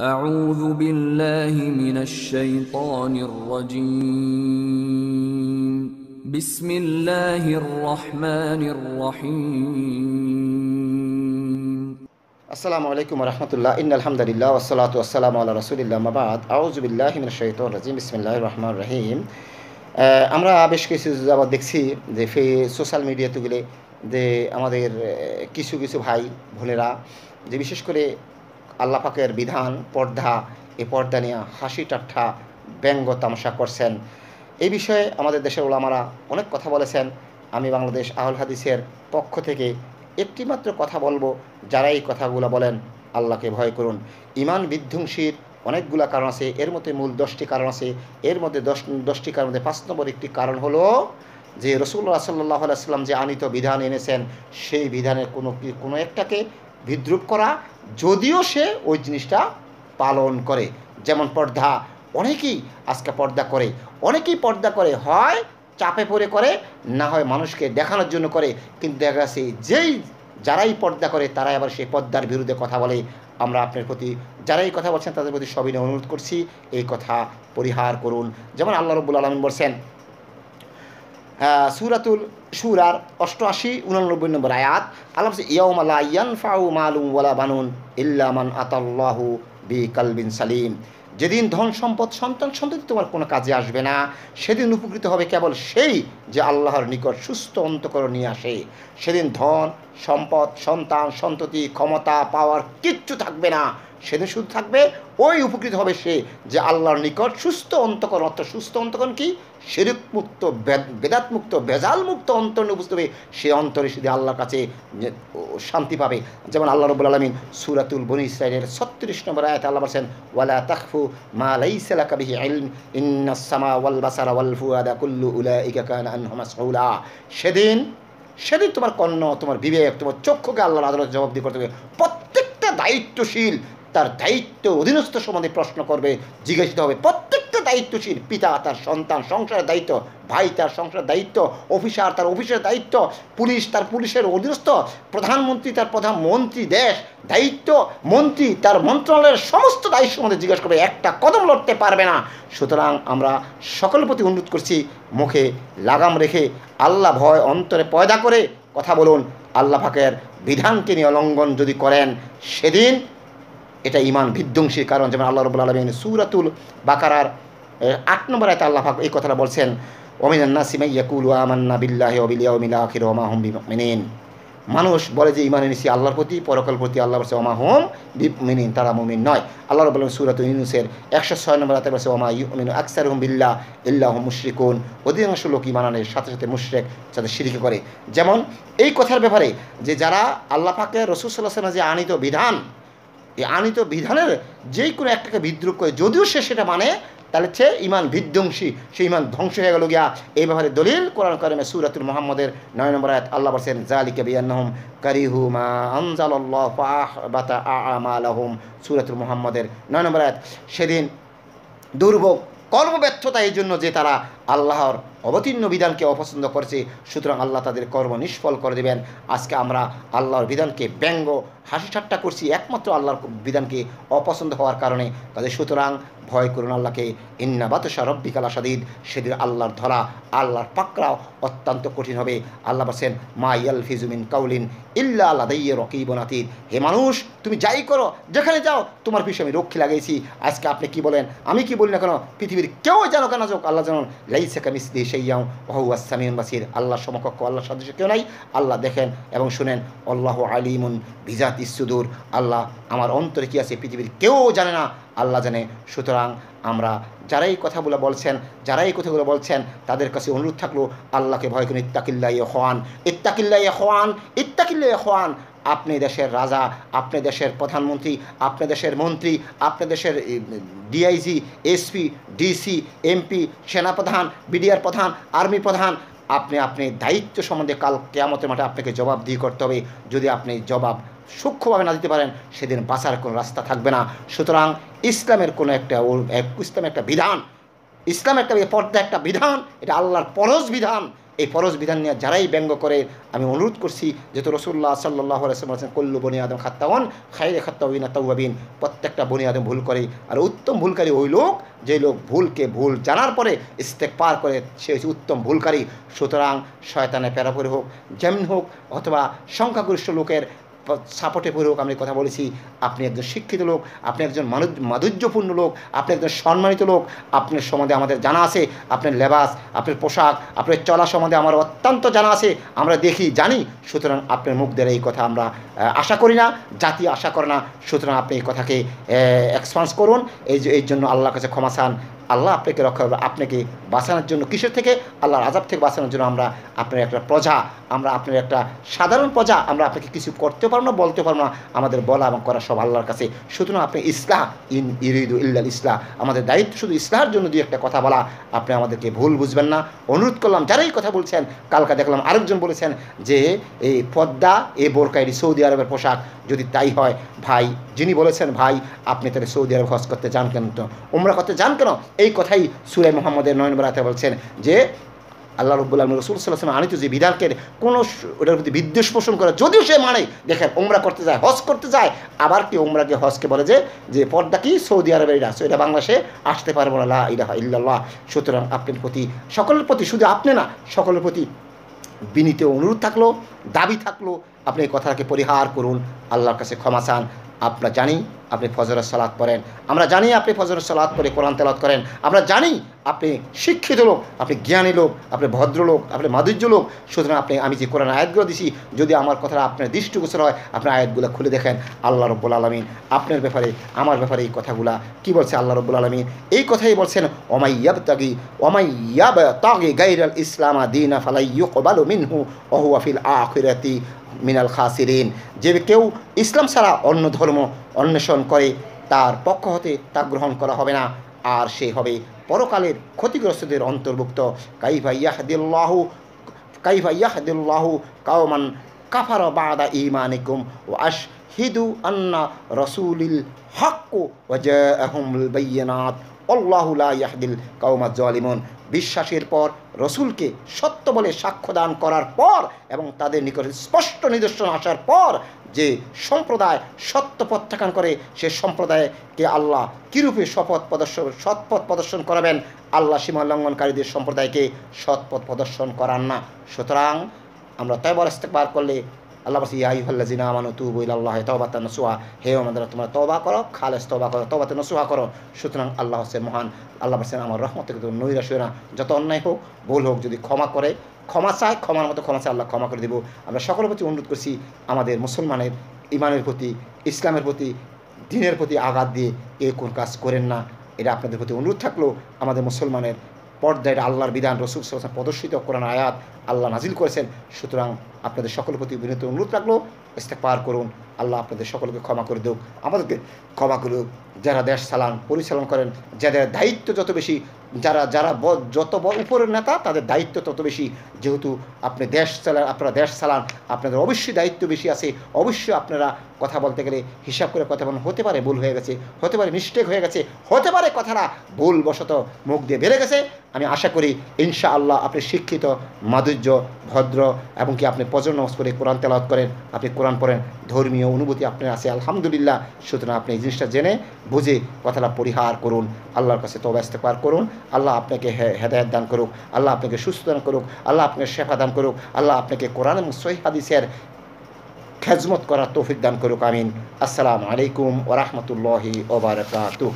أعوذ بالله من الشيطان الرجيم بسم الله الرحمن الرحيم আসসালামু আলাইকুম রহমতুল্লাহ ইন আলহামদুলিল্লাহ ওসলাত আসসালাম আল্লাহ রসুলিল্লাহ আউজুবিল্লাহ মিন শৈত রাজিম ইসমিল্লাহ রহমান রহিম আমরা বেশ কিছু আবার দেখছি যে ফে সোশ্যাল মিডিয়াতে গেলে যে আমাদের কিছু কিছু ভাই বোনেরা যে বিশেষ করে আল্লাপাকের বিধান পর্দা এ পর্দা নিয়ে হাসি টাট্টা ব্যঙ্গ তামসা করছেন এই বিষয়ে আমাদের দেশের ওলামারা অনেক কথা বলেছেন আমি বাংলাদেশ আহল হাদিসের পক্ষ থেকে একটিমাত্র কথা বলবো যারা এই কথাগুলো বলেন আল্লাহকে ভয় করুন ইমান বিধ্বংসীর অনেকগুলো কারণ আছে এর মধ্যে মূল দশটি কারণ আছে এর মধ্যে দশ দশটি কারণ মধ্যে পাঁচ নম্বর একটি কারণ হলো যে রসুল্লাহ সাল্লাহ আলাইসাল্লাম যে আনিত বিধান এনেছেন সেই বিধানের কোনো কোনো একটাকে বিদ্রুপ করা যদিও সে ওই জিনিসটা পালন করে যেমন পর্দা অনেকেই আজকে পর্দা করে অনেকেই পর্দা করে হয় চাপে পড়ে করে না হয় মানুষকে দেখানোর জন্য করে কিন্তু দেখা গেছে যেই যারাই পর্দা করে তারাই আবার সেই পর্দার বিরুদ্ধে কথা বলে আমরা আপনার প্রতি যারাই কথা বলছেন তাদের প্রতি সবই অনুরোধ করছি এই কথা পরিহার করুন যেমন আল্লাহ রবুল আলম বলছেন হ্যাঁ, সুরাতুল সুরার অষ্টআশি উনানব্বই নম্বর আয়াত আল্লাহ ইয়াউমালা ইয়ানফাউ মালুম ওয়ালা বানুন ইল্লামান আতাল্লাহু বি কালবিন সালিম যেদিন ধন সম্পদ সন্তান সন্ততি তোমার কোনো কাজে আসবে না সেদিন উপকৃত হবে কেবল সেই যে আল্লাহর নিকট সুস্থ অন্তকর নিয়ে আসে সেদিন ধন সম্পদ সন্তান সন্ততি ক্ষমতা পাওয়ার কিচ্ছু থাকবে না সেদিন শুধু থাকবে ওই উপকৃত হবে সে যে আল্লাহর নিকট সুস্থ অন্তকর অর্থাৎ সুস্থ অন্তকরণ কি শেরুক মুক্ত বেদাত মুক্ত বেজাল মুক্ত অন্তর নিয়ে বুঝতে হবে সে অন্তরে শুধু আল্লাহর কাছে শান্তি পাবে যেমন আল্লাহ রবুল আলমিন সুরাতুল বনি ইসরায়েলের ছত্রিশ নম্বর আয়াত আল্লাহ বলছেন ওয়ালা তাকফু মা কাবিহি ওয়াল বাসারা ওয়াল ফুয়াদা কুল্লু উলা কানা সেদিন সেদিন তোমার কর্ণ তোমার বিবেক তোমার চক্ষুকে আল্লাহর আদালত জবাব দিয়ে করতে হবে প্রত্যেকটা দায়িত্বশীল তার দায়িত্ব অধীনস্থ সম্বন্ধে প্রশ্ন করবে জিজ্ঞাসিত হবে প্রত্যেক দায়িত্ব দায়িত্বশীল পিতা তার সন্তান সংসারের দায়িত্ব ভাই তার সংসারের দায়িত্ব অফিসার তার অফিসের দায়িত্ব পুলিশ তার পুলিশের অধীনস্থ প্রধানমন্ত্রী তার প্রধানমন্ত্রী দেশ দায়িত্ব মন্ত্রী তার মন্ত্রণালয়ের সমস্ত দায়িত্ব আমাদের জিজ্ঞাসা করবে একটা কদম লড়তে পারবে না সুতরাং আমরা সকলের প্রতি অনুরোধ করছি মুখে লাগাম রেখে আল্লাহ ভয় অন্তরে পয়দা করে কথা বলুন আল্লাহ ফাঁকের বিধানকে নিয়ে অলঙ্ঘন যদি করেন সেদিন এটা ইমান বিধ্বংসীর কারণ যেমন আল্লাহ রবুল্লা আলমিন সুরাতুল বাকারার আট নম্বর আয়তা আল্লাহ এই কথাটা বলছেন অমিনান্না সিমাই ইয়াকুল আমান্না বিল্লাহ অবিলিয়া অমিলা আখির ওমা হোম মেনেন মানুষ বলে যে ইমান এনেছি আল্লাহর প্রতি পরকল প্রতি আল্লাহ বলছে ওমা হোম মিনিন তারা মুমিন নয় আল্লাহ রব সুরাত ইউনুসের একশো ছয় নম্বর আয়তা বলছে ওমা ইউমিন আকসার হোম বিল্লা ইল্লাহ মুশরিকুন অধিকাংশ লোক ইমানের সাথে সাথে মুশরেক সাথে সিরিকে করে যেমন এই কথার ব্যাপারে যে যারা আল্লাহ পাকে রসুল সাল্লাহ যে আনিত বিধান এই আনিত বিধানের যে কোনো একটাকে বিদ্রুপ করে যদিও সে সেটা মানে তাহলে সে ইমান বিধ্বংসী সে ইমান ধ্বংস হয়ে গেল গিয়া এই ব্যাপারে দলিল কোরআন করিমে সুরাতুল মোহাম্মদের নয় নম্বর আয়াত আল্লাহ বলছেন জালিকে বিয়ান্নহম কারিহু মা আনজালাল্লাহ ফাহ সুরাতুল মোহাম্মদের নয় নম্বর আয়াত সেদিন দুর্ভোগ কর্মব্যর্থতা এই জন্য যে তারা আল্লাহর অবতীর্ণ বিধানকে অপছন্দ করেছে সুতরাং আল্লাহ তাদের কর্ম নিষ্ফল করে দেবেন আজকে আমরা আল্লাহর বিধানকে ব্যঙ্গ হাসি ঠাট্টা করছি একমাত্র আল্লাহর বিধানকে অপছন্দ হওয়ার কারণে তাদের সুতরাং ভয় করুন আল্লাহকে ইন্নাবাতসা রব্বিকালা সাদিদ সেদিন আল্লাহর ধরা আল্লাহর পাকড়াও অত্যন্ত কঠিন হবে আল্লাহ বাসেন মা ইয়াল ফিজুমিন কাউলিন ইল্লা আলাদাইয়ে রকিবন আতিদ হে মানুষ তুমি যাই করো যেখানে যাও তোমার পিছনে আমি রক্ষী লাগিয়েছি আজকে আপনি কি বলেন আমি কি বলি না কেন পৃথিবীর কেউ যেন কেন যোগ আল্লাহ জানুন লাইসা কামিস দিয়েসাইয়াও ওহুয়া সামিউন বাসির আল্লাহ সমকক্ষ আল্লাহ সদস্য কেউ নাই আল্লাহ দেখেন এবং শুনেন আল্লাহ আলিমুন ভিজাত ইসুদুর আল্লাহ আমার অন্তরে কী আছে পৃথিবীর কেউ জানে না আল্লাহ জানে সুতরাং আমরা যারাই কথাগুলো বলছেন যারাই কথাগুলো বলছেন তাদের কাছে অনুরোধ থাকলো আল্লাহকে ভয় করুন ইত্তাকিল্লা হওয়ান ইত্তাকিল্লা হওয়ান ইত্তাকিল্লা হওয়ান আপনি দেশের রাজা আপনি দেশের প্রধানমন্ত্রী আপনি দেশের মন্ত্রী আপনি দেশের ডিআইজি এসপি ডিসি এমপি সেনাপ্রধান বিডিআর প্রধান আর্মি প্রধান আপনি আপনি দায়িত্ব সম্বন্ধে কাল কেয়ামতের মাঠে আপনাকে জবাব দিয়ে করতে হবে যদি আপনি জবাব সূক্ষ্মভাবে না দিতে পারেন সেদিন বাঁচার কোনো রাস্তা থাকবে না সুতরাং ইসলামের কোনো একটা ইসলামের একটা বিধান ইসলামের একটা পর্দা একটা বিধান এটা আল্লাহর পরশ বিধান এই ফরজ বিধান নিয়ে যারাই ব্যঙ্গ করে আমি অনুরোধ করছি যেহেতু রসুল্লাহ সাল্লাহ আলাইসলাম কল্লু বনি আদম খাত্তাওয়ান খাইরে খাত্তাবিন আত্তাবিন প্রত্যেকটা বনি আদম ভুল করে আর উত্তম ভুলকারী ওই লোক যে লোক ভুলকে ভুল জানার পরে ইস্তেক পার করে সে হচ্ছে উত্তম ভুলকারী সুতরাং শয়তানে প্যারাপরি হোক যেমন হোক অথবা সংখ্যাগরিষ্ঠ লোকের সাপোর্টে পড়ে হোক আমি কথা বলেছি আপনি একজন শিক্ষিত লোক আপনি একজন মানুষ মাধুর্যপূর্ণ লোক আপনি একজন সম্মানিত লোক আপনার সম্বন্ধে আমাদের জানা আছে আপনার লেবাস আপনার পোশাক আপনার চলা সম্বন্ধে আমার অত্যন্ত জানা আছে আমরা দেখি জানি সুতরাং আপনার মুখ দেওয়ার এই কথা আমরা আশা করি না জাতি আশা করে না সুতরাং আপনি এই কথাকে এক্সপান্স করুন এই এই জন্য আল্লাহর কাছে ক্ষমা চান আল্লাহ আপনাকে রক্ষা করবে আপনাকে বাঁচানোর জন্য কিসের থেকে আল্লাহর আজাব থেকে বাঁচানোর জন্য আমরা আপনার একটা প্রজা আমরা আপনার একটা সাধারণ প্রজা আমরা আপনাকে কিছু করতে পারবো না বলতে পারবো না আমাদের বলা এবং করা সব আল্লাহর কাছে সুতরাং আপনি ইসলাহ ইন ইরিদু ইল্লাল ইসলাহ আমাদের দায়িত্ব শুধু ইসলাহার জন্য দিয়ে একটা কথা বলা আপনি আমাদেরকে ভুল বুঝবেন না অনুরোধ করলাম যারাই কথা বলছেন কালকা দেখলাম আরেকজন বলেছেন যে এই পদ্মা এ বোরকা সৌদি আরবের পোশাক যদি তাই হয় ভাই যিনি বলেছেন ভাই আপনি তাহলে সৌদি আরব হজ করতে যান কেন ওমরা করতে যান কেন এই কথাই সুরাই মোহাম্মদের নয়ন বেড়াতে বলছেন যে আল্লাহ রব্বুল আলম রসুল সাল্লাহ আনিত যে বিধানকে কোনো ওটার প্রতি বিদ্বেষ পোষণ করে যদিও সে মানে দেখেন ওমরা করতে যায় হজ করতে যায় আবার কি ওমরাকে হজকে বলে যে যে পর্দা কি সৌদি আরবের এটা এটা বাংলাদেশে আসতে পারবো না লা ইলাহা ইল্লাল্লাহ সুতরাং আপনার প্রতি সকলের প্রতি শুধু আপনি না সকলের প্রতি বিনীত অনুরোধ থাকলো দাবি থাকলো আপনি এই কথাকে পরিহার করুন আল্লাহর কাছে ক্ষমা চান আপনার জানি আপনি ফজরের সালাদ পড়েন আমরা জানি আপনি ফজরের সালাদ করে কোরআন তালাত করেন আমরা জানি আপনি শিক্ষিত লোক আপনি জ্ঞানী লোক আপনি ভদ্রলোক আপনি মাধুর্য লোক সুতরাং আপনি আমি যে কোরআন আয়াতগুলো দিছি যদি আমার কথাটা আপনার দৃষ্টিগোচর হয় আপনার আয়াতগুলো খুলে দেখেন আল্লাহ রব্বুল আলমিন আপনার ব্যাপারে আমার ব্যাপারে এই কথাগুলা কি বলছে আল্লাহ রব্বুল আলমিন এই কথাই বলছেন অমাইয়াব তাগি অমাইয়াব তাগে গাইরাল ইসলামা দিন ফালাইয়ু কবালু মিনহু আফিল আখিরাতি মিনাল খাসিরিন যে কেউ ইসলাম ছাড়া অন্য ধর্ম অন্বেষণ পালন করে তার পক্ষ হতে তা গ্রহণ করা হবে না আর সে হবে পরকালের ক্ষতিগ্রস্তদের অন্তর্ভুক্ত কাইফা ইয়াহদুল্লাহ কাইফা ইয়াহদিল্লাহু কাওমান কাফার বাদা ইমানিকুম ও আশ হিদু আন্না রসুলিল হক ওয়াজা আহমুল আল্লাহুলা ইয়াহদিল কাউমা জলিমন বিশ্বাসের পর রসুলকে সত্য বলে সাক্ষ্য দান করার পর এবং তাদের নিকট স্পষ্ট নিদর্শন আসার পর যে সম্প্রদায় সত্য প্রত্যাখ্যান করে সে সম্প্রদায়কে আল্লাহ কীরূপে শপথ প্রদর্শন সৎপথ প্রদর্শন করাবেন আল্লাহ সীমালঙ্ঘনকারীদের সম্প্রদায়কে সৎপথ প্রদর্শন করান না সুতরাং আমরা তয়বর পার করলে আল্লাহ বলছি ইয়া ইহল্লা জিনা আমানো তু বইল আল্লাহ তবাতে নসুহা হে আমাদের তোমরা তবা করো খালেস তবা করো তবাতে নসুহা করো সুতরাং আল্লাহ হচ্ছে মহান আল্লাহ হোসেন আমার রহমত নৈরাশ না যত অন্যায় হোক ভুল হোক যদি ক্ষমা করে ক্ষমা চায় ক্ষমার মতো ক্ষমা চায় আল্লাহ ক্ষমা করে দেব আমরা সকলের প্রতি অনুরোধ করছি আমাদের মুসলমানের ইমানের প্রতি ইসলামের প্রতি দিনের প্রতি আঘাত দিয়ে এ কোন কাজ করেন না এটা আপনাদের প্রতি অনুরোধ থাকলো আমাদের মুসলমানের পর্দায় আল্লাহর বিধান রসুল সাল্লাম প্রদর্শিত করেন আয়াত আল্লাহ নাজিল করেছেন সুতরাং আপনাদের সকলের প্রতি বিনীত অনুরোধ রাখলো পার করুন আল্লাহ আপনাদের সকলকে ক্ষমা করে দেওক আমাদেরকে ক্ষমা করে যারা দেশ চালান পরিচালন করেন যাদের দায়িত্ব যত বেশি যারা যারা যত উপরের নেতা তাদের দায়িত্ব তত বেশি যেহেতু আপনি দেশ চালান আপনারা দেশ চালান আপনাদের অবশ্যই দায়িত্ব বেশি আছে অবশ্যই আপনারা কথা বলতে গেলে হিসাব করে কথা বলেন হতে পারে ভুল হয়ে গেছে হতে পারে মিস্টেক হয়ে গেছে হতে পারে কথাটা ভুলবশত মুখ দিয়ে বেড়ে গেছে আমি আশা করি ইনশা আল্লাহ আপনি শিক্ষিত মাধুর্য ভদ্র এবং কি আপনি পজর নমস করে কোরআন তেলাওয়াত করেন আপনি কোরআন পড়েন ধর্মীয় অনুভূতি আপনার আছে আলহামদুলিল্লাহ সুতরাং আপনি এই জিনিসটা জেনে বুঝে কথাটা পরিহার করুন আল্লাহর কাছে তবাস্তে পার করুন আল্লাহ আপনাকে হেদায়ত দান করুক আল্লাহ আপনাকে সুস্থ দান করুক আল্লাহ আপনাকে শেফা দান করুক আল্লাহ আপনাকে কোরআন এবং সহিহাদিসের খেজমত করার তৌফিক দান করুক আমিন আসসালামু আলাইকুম ওরহমতুল্লাহি ওবরাকাতুহ